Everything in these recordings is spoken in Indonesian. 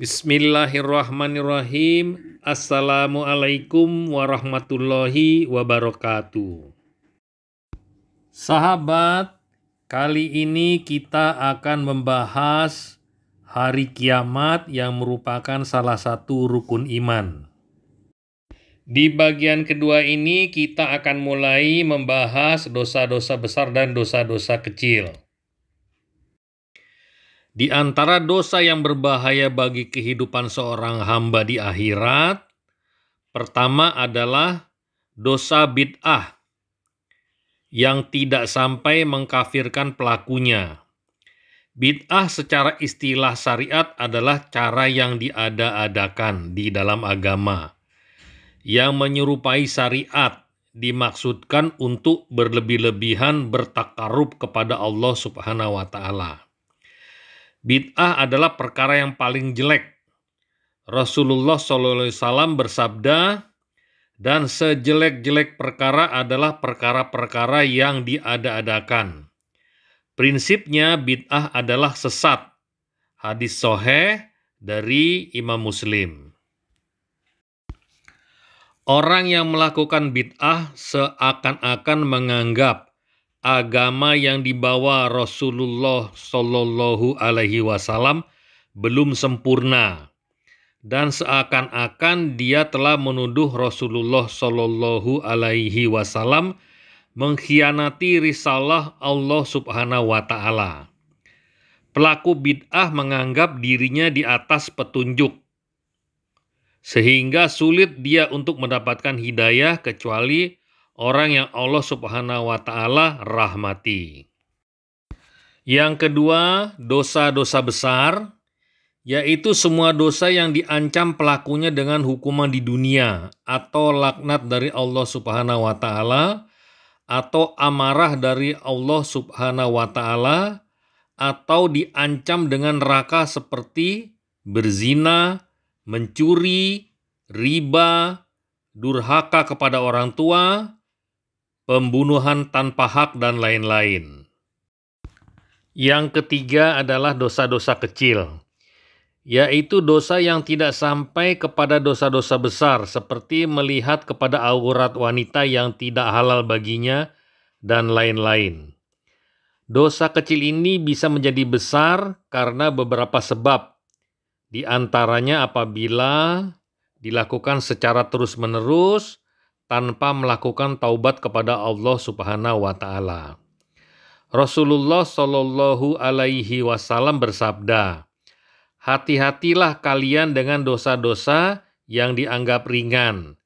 Bismillahirrahmanirrahim. Assalamualaikum warahmatullahi wabarakatuh. Sahabat, kali ini kita akan membahas hari kiamat yang merupakan salah satu rukun iman. Di bagian kedua ini kita akan mulai membahas dosa-dosa besar dan dosa-dosa kecil. Di antara dosa yang berbahaya bagi kehidupan seorang hamba di akhirat, pertama adalah dosa bid'ah yang tidak sampai mengkafirkan pelakunya. Bid'ah secara istilah syariat adalah cara yang diada-adakan di dalam agama yang menyerupai syariat dimaksudkan untuk berlebih-lebihan bertakarub kepada Allah Subhanahu wa taala. Bid'ah adalah perkara yang paling jelek. Rasulullah SAW bersabda, dan sejelek-jelek perkara adalah perkara-perkara yang diada-adakan. Prinsipnya bid'ah adalah sesat. Hadis soheh dari Imam Muslim. Orang yang melakukan bid'ah seakan-akan menganggap agama yang dibawa Rasulullah Shallallahu Alaihi Wasallam belum sempurna dan seakan-akan dia telah menuduh Rasulullah Shallallahu Alaihi Wasallam mengkhianati risalah Allah Subhanahu Wa Taala. Pelaku bid'ah menganggap dirinya di atas petunjuk, sehingga sulit dia untuk mendapatkan hidayah kecuali orang yang Allah Subhanahu wa taala rahmati. Yang kedua, dosa-dosa besar yaitu semua dosa yang diancam pelakunya dengan hukuman di dunia atau laknat dari Allah Subhanahu wa taala atau amarah dari Allah Subhanahu wa taala atau diancam dengan raka seperti berzina, mencuri, riba, durhaka kepada orang tua, pembunuhan tanpa hak, dan lain-lain. Yang ketiga adalah dosa-dosa kecil, yaitu dosa yang tidak sampai kepada dosa-dosa besar, seperti melihat kepada aurat wanita yang tidak halal baginya, dan lain-lain. Dosa kecil ini bisa menjadi besar karena beberapa sebab, di antaranya apabila dilakukan secara terus-menerus, tanpa melakukan taubat kepada Allah Subhanahu wa taala. Rasulullah Shallallahu alaihi wasallam bersabda, "Hati-hatilah kalian dengan dosa-dosa yang dianggap ringan,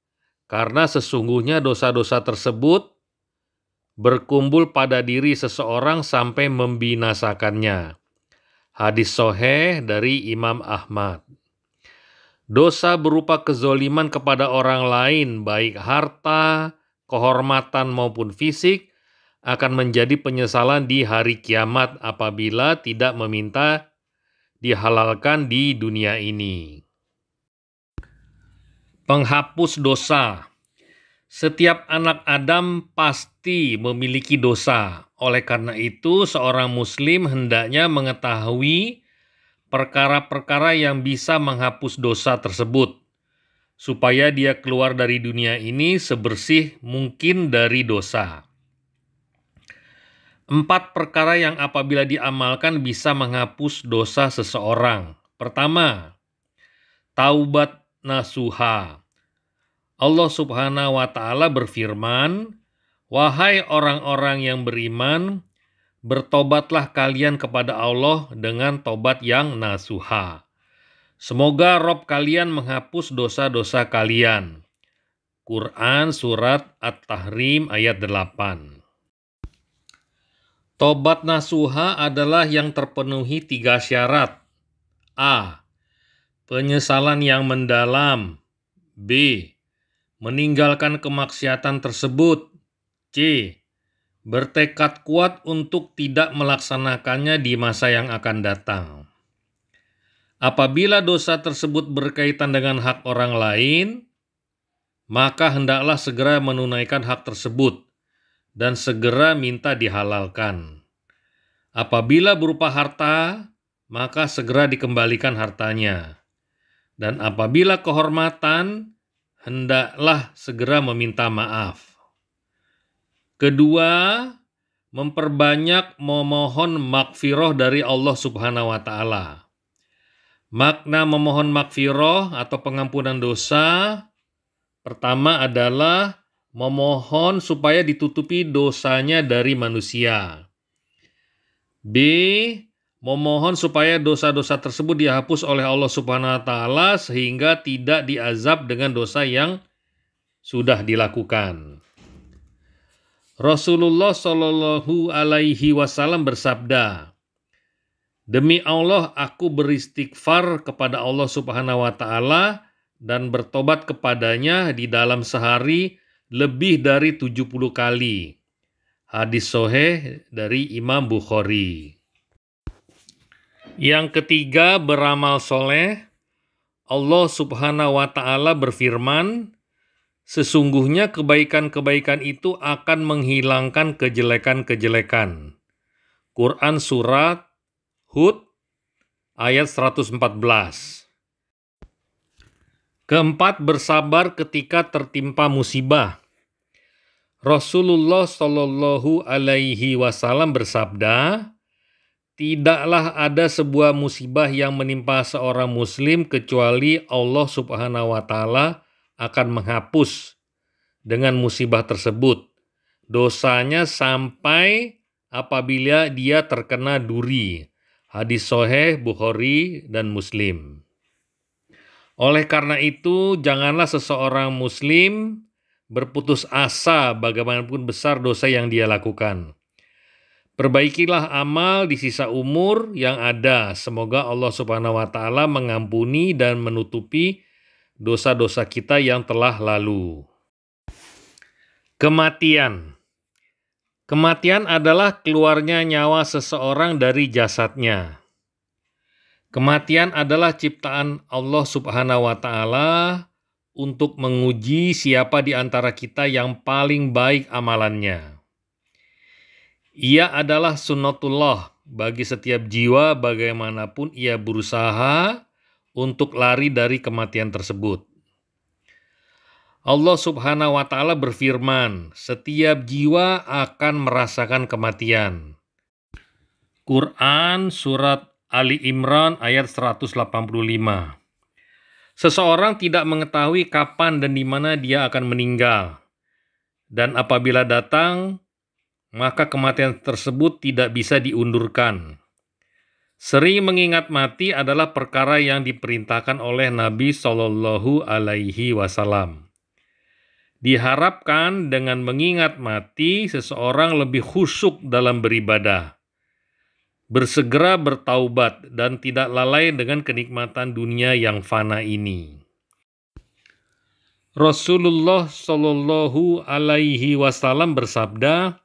karena sesungguhnya dosa-dosa tersebut berkumpul pada diri seseorang sampai membinasakannya." Hadis soheh dari Imam Ahmad. Dosa berupa kezoliman kepada orang lain, baik harta, kehormatan maupun fisik, akan menjadi penyesalan di hari kiamat apabila tidak meminta dihalalkan di dunia ini. Penghapus dosa. Setiap anak Adam pasti memiliki dosa. Oleh karena itu, seorang muslim hendaknya mengetahui perkara-perkara yang bisa menghapus dosa tersebut, supaya dia keluar dari dunia ini sebersih mungkin dari dosa. Empat perkara yang apabila diamalkan bisa menghapus dosa seseorang. Pertama, taubat nasuha. Allah Subhanahu wa taala berfirman, "Wahai orang-orang yang beriman, bertobatlah kalian kepada Allah dengan tobat yang nasuha. Semoga Rob kalian menghapus dosa-dosa kalian. Quran Surat At-Tahrim ayat 8 Tobat nasuha adalah yang terpenuhi tiga syarat. A. Penyesalan yang mendalam. B. Meninggalkan kemaksiatan tersebut. C bertekad kuat untuk tidak melaksanakannya di masa yang akan datang. Apabila dosa tersebut berkaitan dengan hak orang lain, maka hendaklah segera menunaikan hak tersebut dan segera minta dihalalkan. Apabila berupa harta, maka segera dikembalikan hartanya. Dan apabila kehormatan, hendaklah segera meminta maaf. Kedua, memperbanyak memohon makfiroh dari Allah Subhanahu wa taala. Makna memohon makfiroh atau pengampunan dosa pertama adalah memohon supaya ditutupi dosanya dari manusia. B. Memohon supaya dosa-dosa tersebut dihapus oleh Allah Subhanahu wa taala sehingga tidak diazab dengan dosa yang sudah dilakukan. Rasulullah Shallallahu Alaihi Wasallam bersabda, Demi Allah aku beristighfar kepada Allah Subhanahu wa taala dan bertobat kepadanya di dalam sehari lebih dari 70 kali. Hadis soheh dari Imam Bukhari. Yang ketiga beramal soleh. Allah subhanahu wa ta'ala berfirman, Sesungguhnya kebaikan-kebaikan itu akan menghilangkan kejelekan-kejelekan. Quran Surat Hud ayat 114 Keempat, bersabar ketika tertimpa musibah. Rasulullah Shallallahu Alaihi Wasallam bersabda, "Tidaklah ada sebuah musibah yang menimpa seorang Muslim kecuali Allah Subhanahu Wa Taala akan menghapus dengan musibah tersebut dosanya sampai apabila dia terkena duri. Hadis Soheh, Bukhari, dan Muslim. Oleh karena itu, janganlah seseorang Muslim berputus asa bagaimanapun besar dosa yang dia lakukan. Perbaikilah amal di sisa umur yang ada. Semoga Allah Subhanahu wa taala mengampuni dan menutupi dosa-dosa kita yang telah lalu. Kematian Kematian adalah keluarnya nyawa seseorang dari jasadnya. Kematian adalah ciptaan Allah Subhanahu wa Ta'ala untuk menguji siapa di antara kita yang paling baik amalannya. Ia adalah sunnatullah bagi setiap jiwa bagaimanapun ia berusaha untuk lari dari kematian tersebut. Allah Subhanahu wa Ta'ala berfirman, "Setiap jiwa akan merasakan kematian." Quran Surat Ali Imran ayat 185 Seseorang tidak mengetahui kapan dan di mana dia akan meninggal. Dan apabila datang, maka kematian tersebut tidak bisa diundurkan. Seri mengingat mati adalah perkara yang diperintahkan oleh Nabi Shallallahu Alaihi Wasallam. Diharapkan dengan mengingat mati, seseorang lebih khusyuk dalam beribadah, bersegera bertaubat, dan tidak lalai dengan kenikmatan dunia yang fana ini. Rasulullah Shallallahu Alaihi Wasallam bersabda,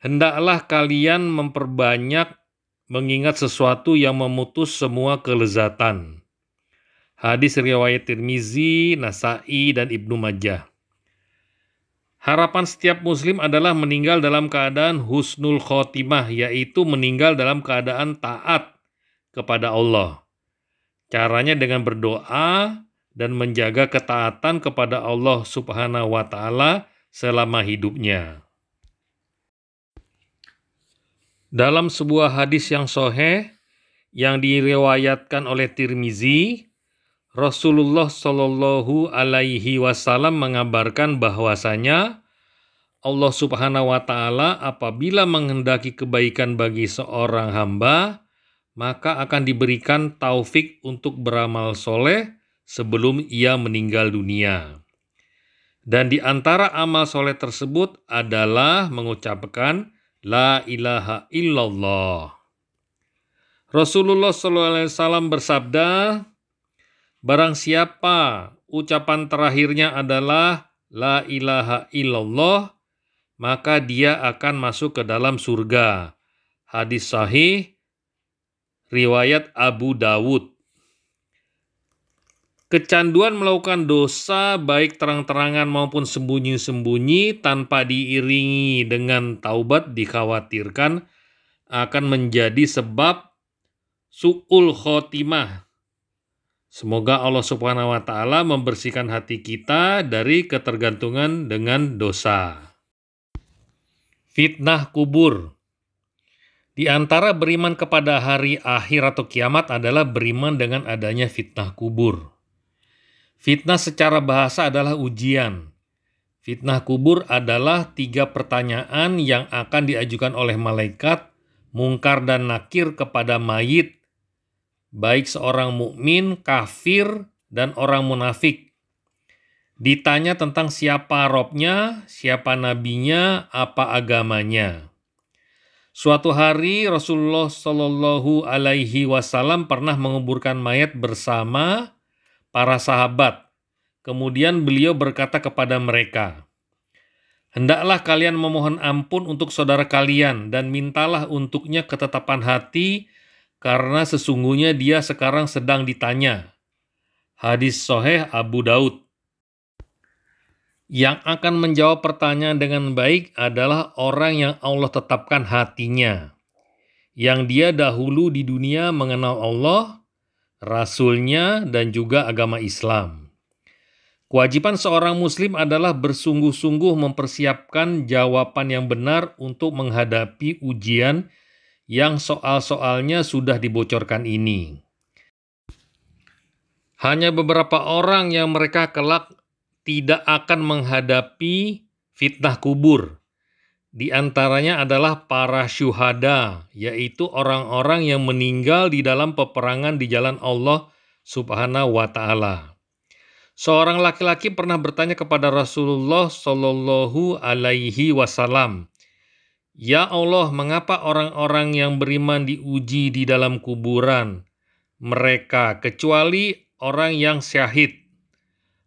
"Hendaklah kalian memperbanyak mengingat sesuatu yang memutus semua kelezatan. Hadis riwayat Tirmizi, Nasai, dan Ibnu Majah. Harapan setiap muslim adalah meninggal dalam keadaan husnul khotimah, yaitu meninggal dalam keadaan taat kepada Allah. Caranya dengan berdoa dan menjaga ketaatan kepada Allah Subhanahu wa taala selama hidupnya. Dalam sebuah hadis yang soheh yang diriwayatkan oleh Tirmizi, Rasulullah Shallallahu Alaihi Wasallam mengabarkan bahwasanya Allah Subhanahu Wa Taala apabila menghendaki kebaikan bagi seorang hamba, maka akan diberikan taufik untuk beramal soleh sebelum ia meninggal dunia. Dan di antara amal soleh tersebut adalah mengucapkan La ilaha illallah. Rasulullah SAW bersabda, Barang siapa ucapan terakhirnya adalah La ilaha illallah, maka dia akan masuk ke dalam surga. Hadis sahih, riwayat Abu Dawud. Kecanduan melakukan dosa baik terang-terangan maupun sembunyi-sembunyi tanpa diiringi dengan taubat dikhawatirkan akan menjadi sebab su'ul khotimah. Semoga Allah Subhanahu wa taala membersihkan hati kita dari ketergantungan dengan dosa. Fitnah kubur. Di antara beriman kepada hari akhir atau kiamat adalah beriman dengan adanya fitnah kubur. Fitnah secara bahasa adalah ujian. Fitnah kubur adalah tiga pertanyaan yang akan diajukan oleh malaikat, mungkar dan nakir kepada mayit, baik seorang mukmin, kafir, dan orang munafik. Ditanya tentang siapa robnya, siapa nabinya, apa agamanya. Suatu hari Rasulullah Shallallahu Alaihi Wasallam pernah menguburkan mayat bersama para sahabat. Kemudian beliau berkata kepada mereka, Hendaklah kalian memohon ampun untuk saudara kalian dan mintalah untuknya ketetapan hati karena sesungguhnya dia sekarang sedang ditanya. Hadis Soheh Abu Daud Yang akan menjawab pertanyaan dengan baik adalah orang yang Allah tetapkan hatinya, yang dia dahulu di dunia mengenal Allah, rasulnya, dan juga agama Islam. Kewajiban seorang Muslim adalah bersungguh-sungguh mempersiapkan jawaban yang benar untuk menghadapi ujian yang soal-soalnya sudah dibocorkan ini. Hanya beberapa orang yang mereka kelak tidak akan menghadapi fitnah kubur, di antaranya adalah para syuhada, yaitu orang-orang yang meninggal di dalam peperangan di jalan Allah Subhanahu wa taala. Seorang laki-laki pernah bertanya kepada Rasulullah Shallallahu alaihi wasallam, "Ya Allah, mengapa orang-orang yang beriman diuji di dalam kuburan mereka kecuali orang yang syahid?"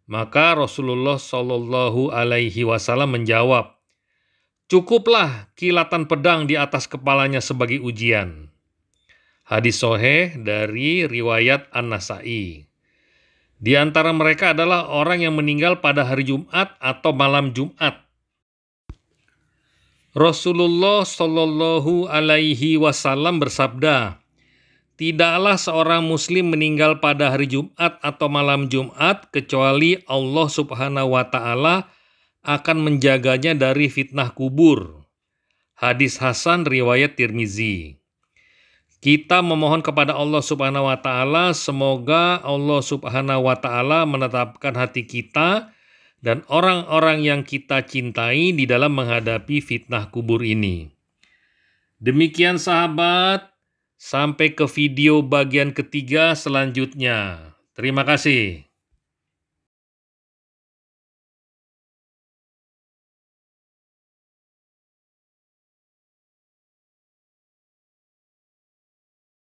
Maka Rasulullah Shallallahu alaihi wasallam menjawab, Cukuplah kilatan pedang di atas kepalanya sebagai ujian. Hadis sohe dari riwayat An-Nasai. Di antara mereka adalah orang yang meninggal pada hari Jumat atau malam Jumat. Rasulullah Shallallahu Alaihi Wasallam bersabda, Tidaklah seorang muslim meninggal pada hari Jumat atau malam Jumat kecuali Allah Subhanahu wa taala akan menjaganya dari fitnah kubur. Hadis Hasan riwayat Tirmizi. Kita memohon kepada Allah Subhanahu wa taala semoga Allah Subhanahu wa taala menetapkan hati kita dan orang-orang yang kita cintai di dalam menghadapi fitnah kubur ini. Demikian sahabat, sampai ke video bagian ketiga selanjutnya. Terima kasih.